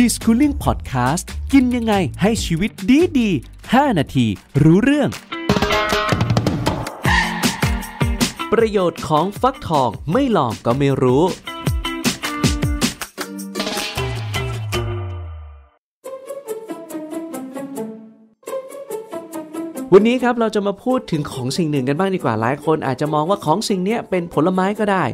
ดีสคูลิ่งพอดแคสต์กินยังไงให้ชีวิตดีดี5นาทีรู้เรื่อง ประโยชน์ของฟักทองไม่ลองก็ไม่รู้วันนี้ครับเราจะมาพูดถึงของสิ่งหนึ่งกันบ้างดีกว่าหลายคนอาจจะมองว่าของสิ่งนี้เป็นผลไม้ก็ได้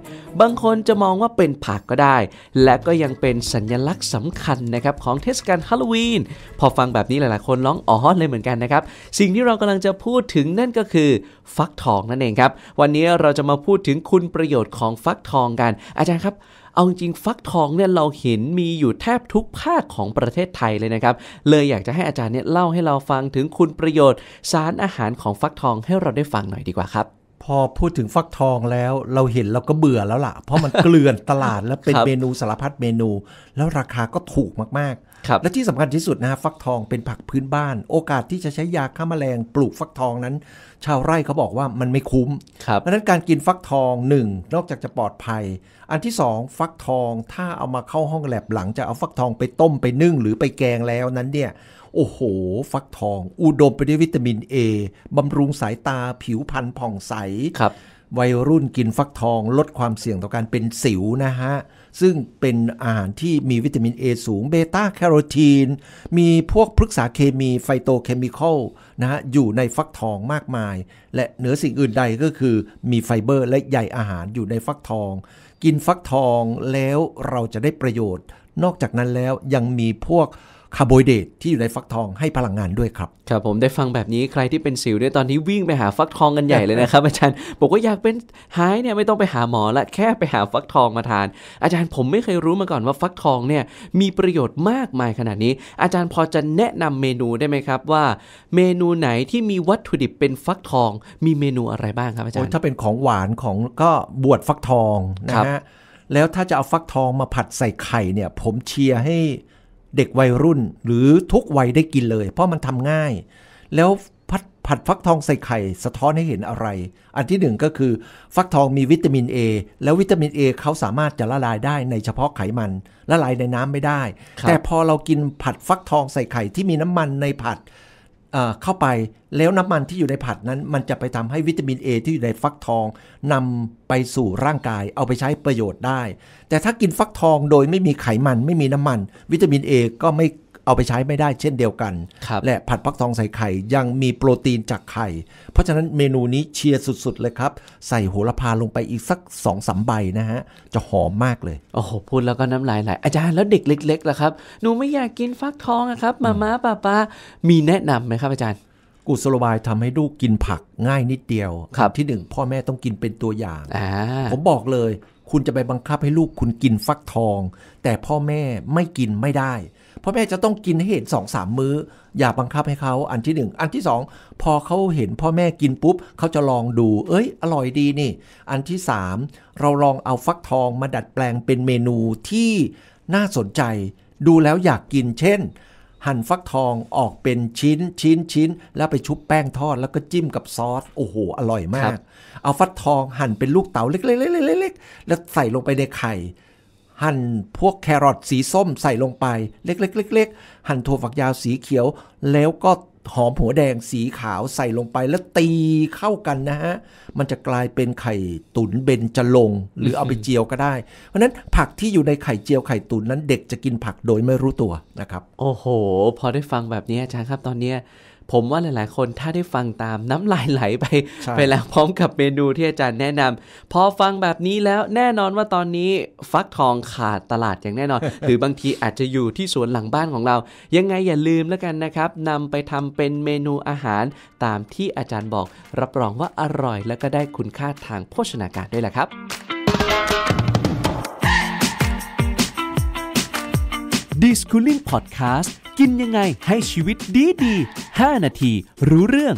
บางคนจะมองว่าเป็นผักก็ได้ และก็ยังเป็นสัญลักษณ์สำคัญนะครับ ของเทศกาลฮาโลวีนพอฟังแบบนี้หลายๆ คนร้องอ๋อเลยเหมือนกันนะครับสิ่งที่เรากำลังจะพูดถึงนั่นก็คือฟักทองนั่นเองครับวันนี้เราจะมาพูดถึงคุณประโยชน์ของฟักทองกัน อาจารย์ครับเอาจริงฟักทองเนี่ยเราเห็นมีอยู่แทบทุกภาคของประเทศไทยเลยนะครับ เลยอยากจะให้อาจารย์เนี่ยเล่าให้เราฟังถึงคุณประโยชน์ สารอาหารของฟักทองให้เราได้ฟังหน่อยดีกว่าครับพอพูดถึงฟักทองแล้วเราเห็นเราก็เบื่อแล้วล่ะ เพราะมันเกลื่อนตลาดแล้วเป็นเมนูสารพัดเมนู แล้วราคาก็ถูกมากๆและที่สำคัญที่สุดนะฮะฟักทองเป็นผักพื้นบ้าน โอกาสที่จะใช้ยาฆ่าแมลงปลูกฟักทองนั้น ชาวไร่เขาบอกว่ามันไม่คุ้ม เพราะนั้นการกินฟักทองหนึ่งนอกจากจะปลอดภัย อันที่สองฟักทองถ้าเอามาเข้าห้องแลบหลังจะเอาฟักทองไปต้มไปนึ่งหรือไปแกงแล้วนั้นเนี่ยโอ้โห ฟักทอง อุดมไปด้วยวิตามินเอบำรุงสายตาผิวพรรณผ่องใสครับวัยรุ่นกินฟักทองลดความเสี่ยงต่อการเป็นสิวนะฮะ ซึ่งเป็นอาหารที่มีวิตามินเอสูงเบต้าแคโรทีน มีพวกพฤกษาเคมีไฟโตเคมีคอลนะฮะอยู่ในฟักทองมากมาย และเหนือสิ่งอื่นใดก็คือมีไฟเบอร์และใยอาหารอยู่ในฟักทอง กินฟักทองแล้วเราจะได้ประโยชน์ นอกจากนั้นแล้วยังมีพวกคาร์โบไฮเดรตที่อยู่ในฟักทองให้พลังงานด้วยครับครับผมได้ฟังแบบนี้ใครที่เป็นสิวเนี่ยตอนนี้วิ่งไปหาฟักทองกันใหญ่เลยนะครับ อาจารย์บอกว่าอยากเป็นหายเนี่ยไม่ต้องไปหาหมอละแค่ไปหาฟักทองมาทาน อาจารย์ผมไม่เคยรู้มาก่อนว่าฟักทองเนี่ยมีประโยชน์มากมายขนาดนี้ อาจารย์พอจะแนะนำเมนูได้ไหมครับ ว่าเมนูไหนที่มีวัตถุดิบเป็นฟักทอง มีเมนูอะไรบ้างครับอาจารย์ถ้าเป็นของหวานของก็บวชฟักทองนะฮะแล้วถ้าจะเอาฟักทองมาผัดใส่ไข่เนี่ย ผมเชียร์ให้เด็กวัยรุ่นหรือทุกวัยได้กินเลย เพราะมันทำง่าย แล้วผัดผัดฟักทองใส่ไข่ สะท้อนให้เห็นอะไร อันที่หนึ่งก็คือฟักทองมีวิตามิน A แล้ววิตามิน A เขาสามารถจะละลายได้ในเฉพาะไขมัน ละลายในน้ำไม่ได้ แต่พอเรากินผัดฟักทองใส่ไข่ที่มีน้ำมันในผัดเข้าไปแล้วน้ำมันที่อยู่ในผัดนั้น มันจะไปทำให้วิตามิน A ที่อยู่ในฟักทองนำไปสู่ร่างกาย เอาไปใช้ประโยชน์ได้ แต่ถ้ากินฟักทองโดยไม่มีไขมันไม่มีน้ำมัน วิตามิน A ก็ไม่เอาไปใช้ไม่ได้เช่นเดียวกัน และผัดฟักทองใส่ไข่ยังมีโปรตีนจากไข่ เพราะฉะนั้นเมนูนี้เชียร์สุดๆเลยครับ ใส่โหระพาลงไปอีกสัก2อสใบนะฮะ จะหอมมากเลย โอ้โห พูดแล้วก็น้ำลายไหล อาจารย์แล้วเด็กเล็กๆล่ะครับ หนูไม่อยากกินฟักทองนะครับ มาม่าป้าป้ามีแนะนำไหมครับอาจารย์ กุศโลบายทำให้ลูกกินผักง่ายนิดเดียวครับที่หนึ่งพ่อแม่ต้องกินเป็นตัวอย่างผมบอกเลยคุณจะไปบังคับให้ลูกคุณกินฟักทอง แต่พ่อแม่ไม่กินไม่ได้ พ่อแม่จะต้องกินให้เห็นสองสามมื้อ อย่าบังคับให้เขาอันที่หนึ่งอันที่สองพอเขาเห็นพ่อแม่กินปุ๊บเขาจะลองดู เอ้ยอร่อยดีนี่ อันที่สามเราลองเอาฟักทองมาดัดแปลงเป็นเมนูที่น่าสนใจ ดูแล้วอยากกินเช่นหั่นฟักทองออกเป็นชิ้น ชิ้นชิ้น แล้วไปชุบแป้งทอดแล้วก็จิ้มกับซอสโอ้โห อร่อยมาก เอาฟักทองหั่นเป็นลูกเต๋าเล็กๆๆๆแล้วใส่ลงไปในไข่ หั่นพวกแครอทสีส้มใส่ลงไปเล็กๆๆๆ หั่นถั่วฝักยาวสีเขียวแล้วก็หอมหัวแดงสีขาวใส่ลงไปแล้วตีเข้ากันนะฮะ มันจะกลายเป็นไข่ตุ๋นเบนจะลง หรือเอาไปเจียวก็ได้เพราะนั้นผักที่อยู่ในไข่เจียวไข่ตุ๋นนั้นเด็กจะกินผักโดยไม่รู้ตัวนะครับ โอ้โห พอได้ฟังแบบนี้อาจารย์ครับตอนเนี้ผมว่าหลายๆ คนถ้าได้ฟังตามน้ำลายไหลไป ไปแล้วพร้อมกับเมนูที่อาจารย์แนะนำพอฟังแบบนี้แล้วแน่นอนว่าตอนนี้ฟักทองขาดตลาดอย่างแน่นอน หรือบางทีอาจจะอยู่ที่สวนหลังบ้านของเรา ยังไงอย่าลืมแล้วกันนะครับนำไปทำเป็นเมนูอาหารตามที่อาจารย์บอก รับรองว่าอร่อยและก็ได้คุณค่าทางโภชนาการด้วยแหละครับดิสคูลิ่งพอดแคสต์กินยังไงให้ชีวิตดีดี5นาทีรู้เรื่อง